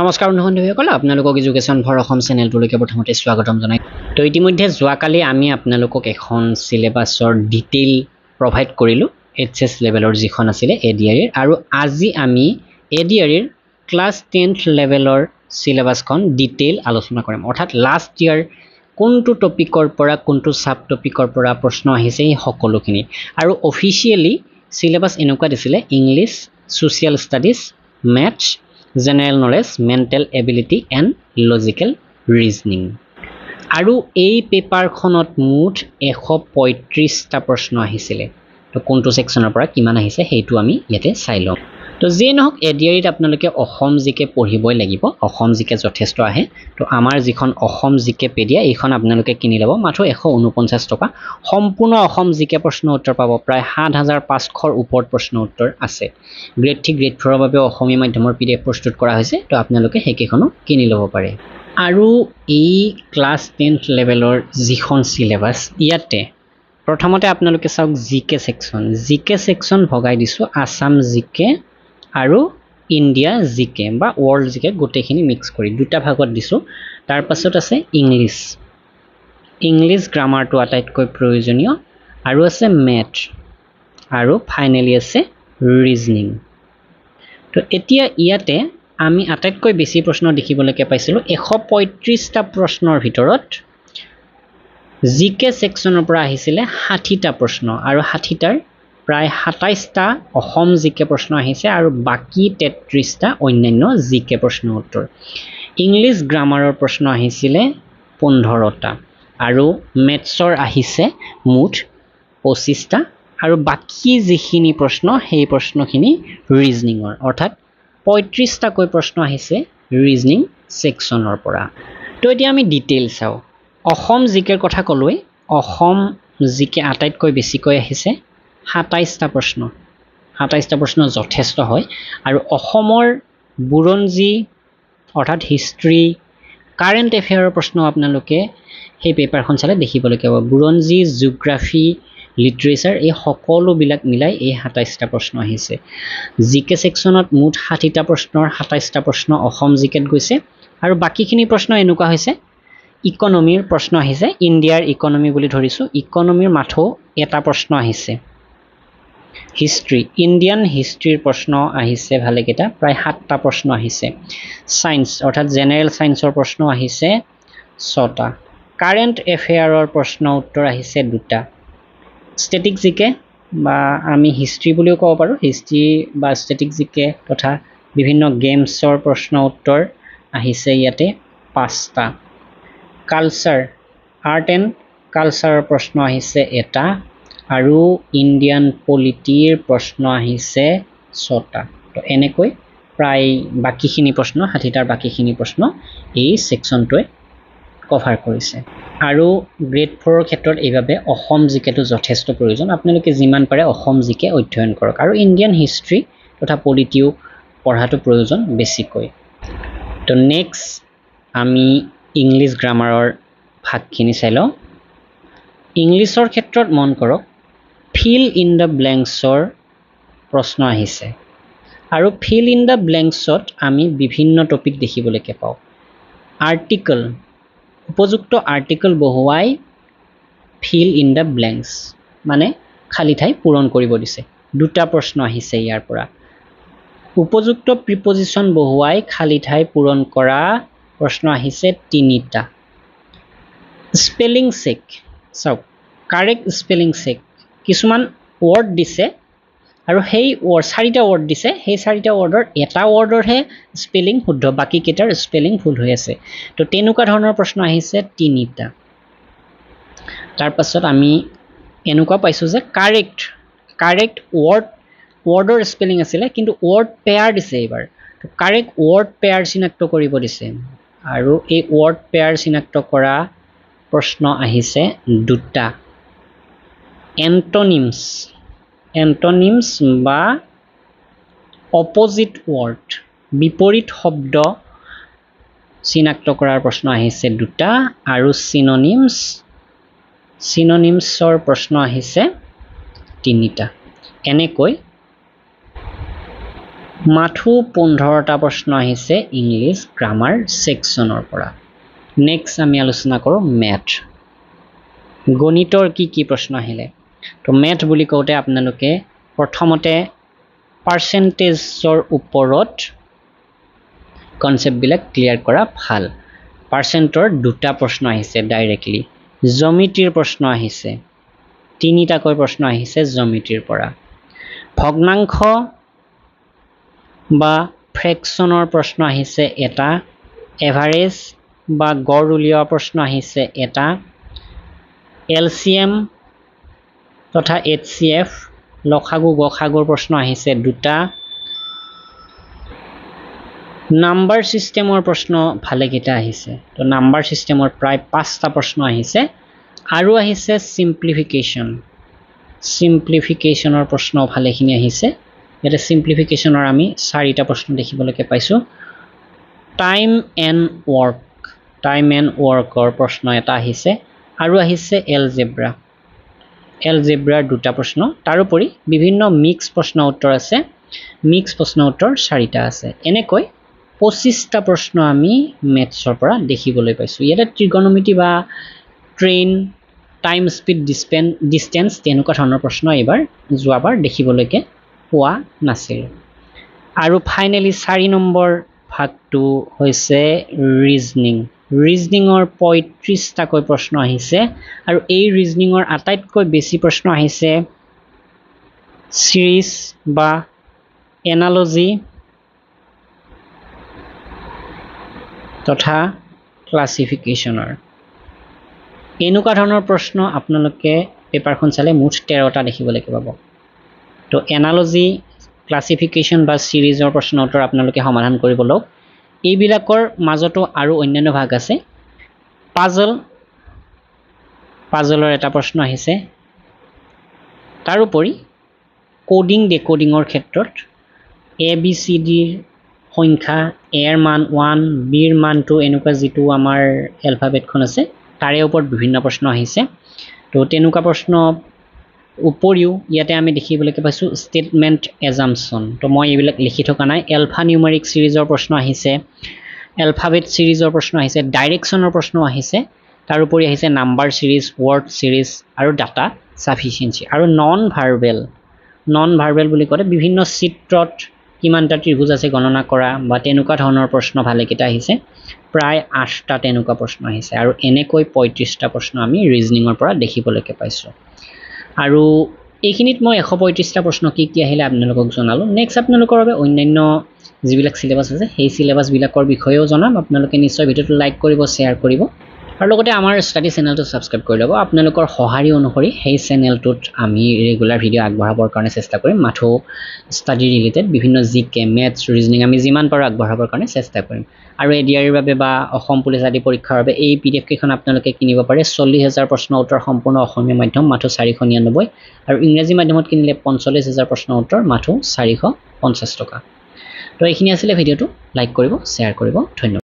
নমস্কাৰ বন্ধু বান্ধৱীসকল আপোনালোকক ইজুকেশ্যন ফৰ অসম চেনেলটোলৈকে প্ৰথমতে স্বাগতম জনাই তো ইতিমধ্যে যোৱাকালি আমি আপোনালোকক এখন চিলেবাছৰ ডিটেইল প্ৰভাইড কৰিলোঁ এইচ এছ লেভেলৰ যিখন আছিলে এ ডি আৰিৰ আৰু আজি আমি এ ডি আৰিৰ ক্লাছ টেনথ লেভেলৰ চিলেবাছখন ডিটেইল আলোচনা কৰিম অৰ্থাৎ লাষ্ট ইয়াৰ কোনটো টপিকৰ পৰা কোনটো চাব টপিকৰ পৰা প্ৰশ্ন আহিছে এই সকলোখিনি আৰু অফিচিয়েলি চিলেবাছ এনেকুৱা দিছিলে English social studies maths general knowledge mental ability and logical reasoning আৰু এই পেপাৰখনত মুঠ এশ পঁয়ত্ৰিছটা প্ৰশ্ন আহিছিলে তো কোনটো ছেকশ্যনৰ পৰা কিমান আহিছে সেইটো আমি ইয়াতে চাই লওঁ তো যিয়ে নহওক এডিয়াৰীত আপোনালোকে অসম জিকে পঢ়িবই লাগিব অসম জিকে যথেষ্ট আহে তো আমাৰ যিখন অসম জিকে পেডিয়া এইখন আপোনালোকে কিনি ল'ব মাথোঁ এশ ঊনপঞ্চাছ টকা সম্পূৰ্ণ অসম জিকে প্ৰশ্ন উত্তৰ পাব প্ৰায় সাত হাজাৰ পাঁচশৰ ওপৰত প্ৰশ্ন উত্তৰ আছে গ্ৰেড থ্ৰী গ্ৰেড ফ'ৰৰ বাবে অসমীয়া মাধ্যমৰ পি ডি এফ প্ৰস্তুত কৰা হৈছে তো আপোনালোকে সেইকেইখনো কিনি ল'ব পাৰে আৰু এই ক্লাছ টেনথ লেভেলৰ যিখন চিলেবাছ ইয়াতে প্ৰথমতে আপোনালোকে চাওক G K section G K section ভগাই দিছোঁ আছাম জি আৰু ইণ্ডিয়া জি কে বা ৱৰ্ল্ড জি কে গোটেইখিনি মিক্স কৰি দুটা ভাগত দিছোঁ তাৰপাছত আছে ইংলিছ ইংলিছ গ্ৰামাৰটো আটাইতকৈ প্ৰয়োজনীয় আৰু আছে মেথ আৰু ফাইনেলি আছে ৰিজনিং তো এতিয়া ইয়াতে আমি আটাইতকৈ বেছি প্ৰশ্ন দেখিবলৈকে পাইছিলোঁ এশ পঁয়ত্ৰিছটা প্ৰশ্নৰ ভিতৰত জি কে ছেকশ্যনৰ পৰা আহিছিলে ষাঠিটা প্ৰশ্ন আৰু ষাঠিটাৰ প্ৰায় সাতাইছটা অসম জি কে প্ৰশ্ন আহিছে আৰু বাকী তেত্ৰিছটা অন্যান্য জি কে প্ৰশ্ন উত্তৰ ইংলিছ গ্ৰামাৰৰ প্ৰশ্ন আহিছিলে পোন্ধৰটা আৰু মেথছৰ আহিছে মুঠ পঁচিছটা আৰু বাকী যিখিনি প্ৰশ্ন সেই প্ৰশ্নখিনি ৰিজনিঙৰ অৰ্থাৎ পঁয়ত্ৰিছটাকৈ প্ৰশ্ন আহিছে ৰিজনিং ছেকশ্যনৰ পৰা তো এতিয়া আমি ডিটেইল চাওঁ অসম জি কেৰ কথা ক'লোৱেই অসম জি কে আটাইতকৈ বেছিকৈ আহিছে সাতাইছটা প্ৰশ্ন সাতাইছটা প্ৰশ্ন যথেষ্ট হয় আৰু অসমৰ বুৰঞ্জী অৰ্থাৎ হিষ্ট্ৰী কাৰেণ্ট এফেয়াৰৰ প্ৰশ্ন আপোনালোকে সেই পেপাৰখন চালে দেখিবলৈকে পাব বুৰঞ্জী জিঅ'গ্ৰাফী লিটাৰেচাৰ এই সকলোবিলাক মিলাই এই সাতাইছটা প্ৰশ্ন আহিছে জি কে ছেকশ্যনত মুঠ ষাঠিটা প্ৰশ্নৰ সাতাইছটা প্ৰশ্ন অসম জি কেত গৈছে আৰু বাকীখিনি প্ৰশ্ন এনেকুৱা হৈছে ইকনমিৰ প্ৰশ্ন আহিছে ইণ্ডিয়াৰ ইকনমি বুলি ধৰিছোঁ ইকনমিৰ মাথো এটা প্ৰশ্ন আহিছে হিষ্ট্ৰী ইণ্ডিয়ান হিষ্ট্ৰীৰ প্ৰশ্ন আহিছে ভালেকেইটা প্ৰায় সাতটা প্ৰশ্ন আহিছে ছায়েন্স অৰ্থাৎ জেনেৰেল ছায়েন্সৰ প্ৰশ্ন আহিছে ছটা কাৰেণ্ট এফেয়াৰৰ প্ৰশ্ন উত্তৰ আহিছে দুটা ষ্টেটিক জিকে বা আমি হিষ্ট্ৰী বুলিও ক'ব পাৰোঁ হিষ্ট্ৰী বা ষ্টেটিক জিকে তথা বিভিন্ন গেমছৰ প্ৰশ্ন উত্তৰ আহিছে ইয়াতে পাঁচটা কালচাৰ আৰ্ট এণ্ড কালচাৰৰ প্ৰশ্ন আহিছে এটা আৰু ইণ্ডিয়ান পলিটিৰ প্ৰশ্ন আহিছে ছটা তো এনেকৈ প্ৰায় বাকীখিনি প্ৰশ্ন ষাঠিটাৰ বাকীখিনি প্ৰশ্ন এই ছেকশ্যনটোৱে কভাৰ কৰিছে আৰু গ্ৰেড ফ'ৰৰ ক্ষেত্ৰত এইবাবে অসম জিকেটো যথেষ্ট প্ৰয়োজন আপোনালোকে যিমান পাৰে অসম জিকে অধ্যয়ন কৰক আৰু ইণ্ডিয়ান হিষ্ট্ৰী তথা পলিটিও পঢ়াটো প্ৰয়োজন বেছিকৈ তো নেক্সট আমি ইংলিছ গ্ৰামাৰৰ ভাগখিনি চাই লওঁ ইংলিছৰ ক্ষেত্ৰত মন কৰক ফিল ইন দ্য ব্লেংকছৰ প্ৰশ্ন আহিছে আৰু ফিল ইন দ্য ব্লেংকছত আমি বিভিন্ন টপিক দেখিবলৈকে পাওঁ আৰ্টিকল উপযুক্ত আৰ্টিকল বহুৱাই ফিল ইন দ্য ব্লেংকছ মানে খালী ঠাই পূৰণ কৰিব দিছে দুটা প্ৰশ্ন আহিছে ইয়াৰ পৰা উপযুক্ত প্ৰিপজিশ্যন বহুৱাই খালী ঠাই পূৰণ কৰা প্ৰশ্ন আহিছে তিনিটা স্পেলিং চেক চাওক কাৰেক্ট স্পেলিং চেক কিছুমান ৱৰ্ড দিছে আৰু সেই ৱৰ্ড চাৰিটা ৱৰ্ড দিছে সেই চাৰিটা ৱৰ্ডৰ এটা ৱৰ্ডৰহে স্পেলিং শুদ্ধ বাকীকেইটাৰ স্পেলিং ভুল হৈ আছে তো তেনেকুৱা ধৰণৰ প্ৰশ্ন আহিছে তিনিটা তাৰপাছত আমি এনেকুৱা পাইছোঁ যে কাৰেক্ট কাৰেক্ট ৱৰ্ড ৱৰ্ডৰ স্পেলিং আছিলে কিন্তু ৱৰ্ড পেয়াৰ দিছে এইবাৰ তো কাৰেক্ট ৱৰ্ড পেয়াৰ চিনাক্ত কৰিব দিছে আৰু এই ৱৰ্ড পেয়াৰ চিনাক্ত কৰা প্ৰশ্ন আহিছে দুটা এণ্টনিমছ এণ্টনিমছ বা অপজিট ৱৰ্ড বিপৰীত শব্দ চিনাক্ত কৰাৰ প্ৰশ্ন আহিছে দুটা আৰু চিননিমছ চিননিমছৰ প্ৰশ্ন আহিছে তিনিটা এনেকৈ মাথো পোন্ধৰটা প্ৰশ্ন আহিছে ইংলিছ গ্ৰামাৰ ছেকশ্যনৰ পৰা নেক্সট আমি আলোচনা কৰোঁ মেথ গণিতৰ কি কি প্ৰশ্ন আহিলে তো মেথ বুলি কওঁতে আপোনালোকে প্ৰথমতে পাৰ্চেণ্টেজৰ ওপৰত কনচেপ্টবিলাক ক্লিয়াৰ কৰা ভাল পাৰ্চেণ্টৰ দুটা প্ৰশ্ন আহিছে ডাইৰেক্টলি জমিতিৰ প্ৰশ্ন আহিছে তিনিটাকৈ প্ৰশ্ন আহিছে জমিতিৰ পৰা ভগ্নাংশ বা ফ্ৰেকশ্যনৰ প্ৰশ্ন আহিছে এটা এভাৰেজ বা গড় উলিওৱা প্ৰশ্ন আহিছে এটা এল চি এম তথা এইচ চি এফ লখাগু গসাগুৰ প্ৰশ্ন আহিছে দুটা নাম্বাৰ ছিষ্টেমৰ প্ৰশ্ন ভালেকেইটা আহিছে তো নাম্বাৰ ছিষ্টেমৰ প্ৰায় পাঁচটা প্ৰশ্ন আহিছে আৰু আহিছে ছিম্প্লিফিকেশ্যন ছিম্প্লিফিকেশ্যনৰ প্ৰশ্ন ভালেখিনি আহিছে ইয়াতে ছিম্প্লিফিকেশ্যনৰ আমি চাৰিটা প্ৰশ্ন দেখিবলৈকে পাইছোঁ time and work time and ৱৰ্কৰ প্ৰশ্ন এটা আহিছে আৰু আহিছে এলজেব্ৰা এলজেব্ৰাৰ দুটা প্ৰশ্ন তাৰোপৰি বিভিন্ন মিক্স প্ৰশ্ন উত্তৰ আছে মিক্স প্ৰশ্ন উত্তৰ চাৰিটা আছে এনেকৈ পঁচিছটা প্ৰশ্ন আমি মেথছৰ পৰা দেখিবলৈ পাইছোঁ ইয়াতে ত্ৰিগণমিতি বা ট্ৰেইন টাইম স্পীড ডিচপেন ডিষ্টেঞ্চ তেনেকুৱা ধৰণৰ প্ৰশ্ন এইবাৰ যোৱাবাৰ দেখিবলৈকে পোৱা নাছিল আৰু ফাইনেলি চাৰি নম্বৰ ভাগটো হৈছে ৰিজনিং ৰিজনিঙৰ পঁয়ত্ৰিছটাকৈ প্ৰশ্ন আহিছে আৰু এই ৰিজনিঙৰ আটাইতকৈ বেছি প্ৰশ্ন আহিছে চিৰিজ বা এনালজি তথা ক্লাছিফিকেশ্যনৰ এনেকুৱা ধৰণৰ প্ৰশ্ন আপোনালোকে পেপাৰখন চালে মুঠ তেৰটা দেখিবলৈকে পাব তো এনালজি ক্লাছিফিকেশ্যন বা চিৰিজৰ প্ৰশ্ন উত্তৰ আপোনালোকে সমাধান কৰিব লওক এইবিলাকৰ মাজতো আৰু অন্যান্য ভাগ আছে পাজল পাজলৰ এটা প্ৰশ্ন আহিছে তাৰোপৰি কডিং ডেকডিঙৰ ক্ষেত্ৰত এ বি চি ডিৰ সংখ্যা এৰ মান ওৱান বিৰ মানটো এনেকুৱা যিটো আমাৰ এলফাবেটখন আছে তাৰে ওপৰত বিভিন্ন প্ৰশ্ন আহিছে তো তেনেকুৱা প্ৰশ্ন উপৰিও ইয়াতে আমি দেখিবলৈকে পাইছোঁ ষ্টেটমেণ্ট এজামচন তো মই এইবিলাক লিখি থকা নাই এলফা নিউমেৰিক ছিৰিজৰ প্ৰশ্ন আহিছে এলফাবেট ছিৰিজৰ প্ৰশ্ন আহিছে ডাইৰেকশ্যনৰ প্ৰশ্ন আহিছে তাৰোপৰি আহিছে নাম্বাৰ ছিৰিজ ৱৰ্ড ছিৰিজ আৰু ডাটা ছাফিচিয়েঞ্চি আৰু নন ভাৰ্বেল নন ভাৰ্বেল বুলি কওঁতে বিভিন্ন চিত্ৰত কিমানটা ত্ৰিভুজ আছে গণনা কৰা বা তেনেকুৱা ধৰণৰ প্ৰশ্ন ভালেকেইটা আহিছে প্ৰায় আঠটা তেনেকুৱা প্ৰশ্ন আহিছে আৰু এনেকৈ পঁয়ত্ৰিছটা প্ৰশ্ন আমি ৰিজনিঙৰ পৰা দেখিবলৈকে পাইছোঁ আৰু এইখিনিত মই এশ পঁয়ত্ৰিছটা প্ৰশ্ন কি কি আহিলে আপোনালোকক জনালোঁ নেক্সট আপোনালোকৰ বাবে অন্যান্য যিবিলাক চিলেবাছ আছে সেই চিলেবাছবিলাকৰ বিষয়েও জনাম আপোনালোকে নিশ্চয় ভিডিঅ'টো লাইক কৰিব শ্বেয়াৰ কৰিব আৰু লগতে আমাৰ ষ্টাডি চেনেলটো ছাবস্ক্ৰাইব কৰি ল'ব আপোনালোকৰ সঁহাৰি অনুসৰি সেই চেনেলটোত আমি ৰেগুলাৰ ভিডিঅ' আগবঢ়াবৰ কাৰণে চেষ্টা কৰিম মাথো ষ্টাডি ৰিলেটেড বিভিন্ন জি কে মেথছ ৰিজনিং আমি যিমান পাৰোঁ আগবঢ়াবৰ কাৰণে চেষ্টা কৰিম আৰু এ ডি আইৰ বাবে বা অসম পুলিচ আদি পৰীক্ষাৰ বাবে এই পি ডি এফ কেইখন আপোনালোকে কিনিব পাৰে চল্লিছ হাজাৰ প্ৰশ্ন উত্তৰ সম্পূৰ্ণ অসমীয়া মাধ্যম মাথো চাৰিশ নিৰান্নব্বৈ আৰু ইংৰাজী মাধ্যমত কিনিলে পঞ্চল্লিছ হাজাৰ প্ৰশ্ন উত্তৰ মাথো চাৰিশ পঞ্চাছ টকা তো এইখিনি আছিলে ভিডিঅ'টো লাইক কৰিব শ্বেয়াৰ কৰিব ধন্যবাদ